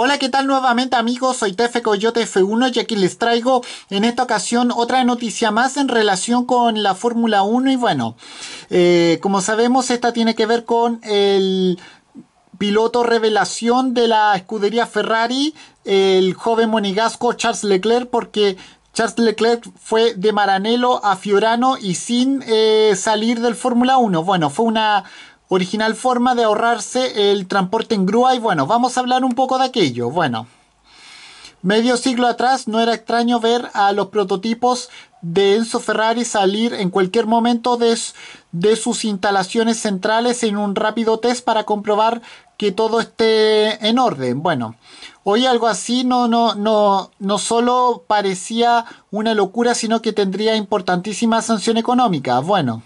Hola, ¿qué tal nuevamente amigos? Soy Tefe Coyote F1 y aquí les traigo en esta ocasión otra noticia más en relación con la Fórmula 1 y bueno, eh, como sabemos esta tiene que ver con el piloto revelación de la escudería Ferrari, el joven monigasco Charles Leclerc, porque Charles Leclerc fue de Maranello a Fiorano y sin eh, salir del Fórmula 1. Bueno, fue una original forma de ahorrarse el transporte en grúa y bueno, vamos a hablar un poco de aquello. Bueno, medio siglo atrás no era extraño ver a los prototipos de Enzo Ferrari salir en cualquier momento de, de sus instalaciones centrales en un rápido test para comprobar que todo esté en orden. Bueno, hoy algo así no, no, no, no solo parecía una locura, sino que tendría importantísima sanción económica. Bueno,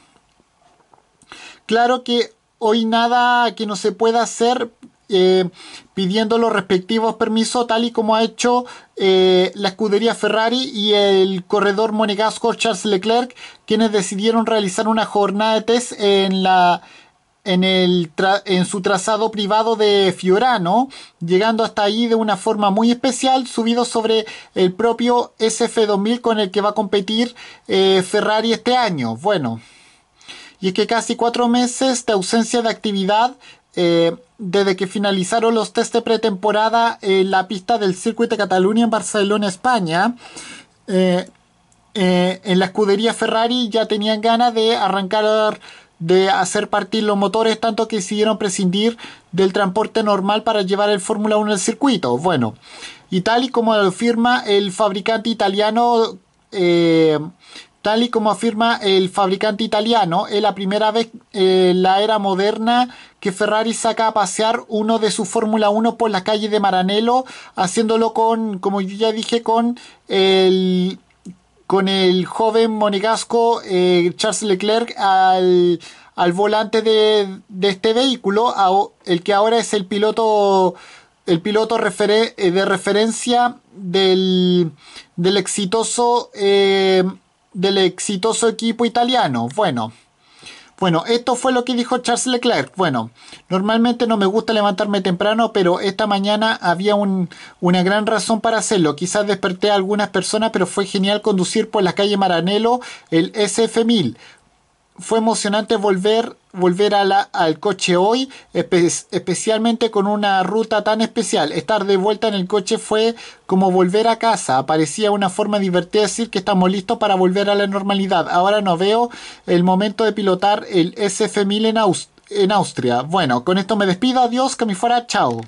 claro que hoy nada que no se pueda hacer eh, pidiendo los respectivos permisos, tal y como ha hecho eh, la escudería Ferrari y el corredor monegasco Charles Leclerc, quienes decidieron realizar una jornada de test en la en, el en su trazado privado de Fiorano, llegando hasta ahí de una forma muy especial, subido sobre el propio SF2000 con el que va a competir eh, Ferrari este año. Bueno. Y es que casi cuatro meses de ausencia de actividad eh, desde que finalizaron los test de pretemporada en la pista del Circuito de Cataluña en Barcelona, España. Eh, eh, en la escudería Ferrari ya tenían ganas de arrancar, de hacer partir los motores, tanto que decidieron prescindir del transporte normal para llevar el Fórmula 1 al circuito. Bueno, y tal y como lo firma el fabricante italiano Tal y como afirma el fabricante italiano, es la primera vez en la era moderna que Ferrari saca a pasear uno de su Fórmula 1 por la calle de Maranello, haciéndolo con, como yo ya dije, con el, con el joven monegasco eh, Charles Leclerc al, volante de, este vehículo, el que ahora es el piloto el piloto eh, de referencia del, exitoso eh, del exitoso equipo italiano. Bueno, bueno, esto fue lo que dijo Charles Leclerc. Bueno, normalmente no me gusta levantarme temprano, pero esta mañana había una gran razón para hacerlo. Quizás desperté a algunas personas, pero fue genial conducir por la calle Maranello el SF1000 fue emocionante volver, volver al coche hoy, especialmente con una ruta tan especial. Estar de vuelta en el coche fue como volver a casa. Parecía una forma divertida de decir que estamos listos para volver a la normalidad. Ahora no veo el momento de pilotar el SF1000 en, en Austria. Bueno, con esto me despido. Adiós, que me fuera. Chao.